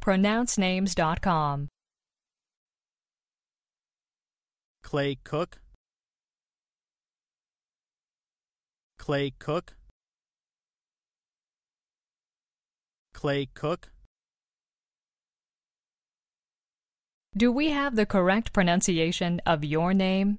pronouncenames.com. Clay Cook Clay Cook Clay Cook Do we have the correct pronunciation of your name?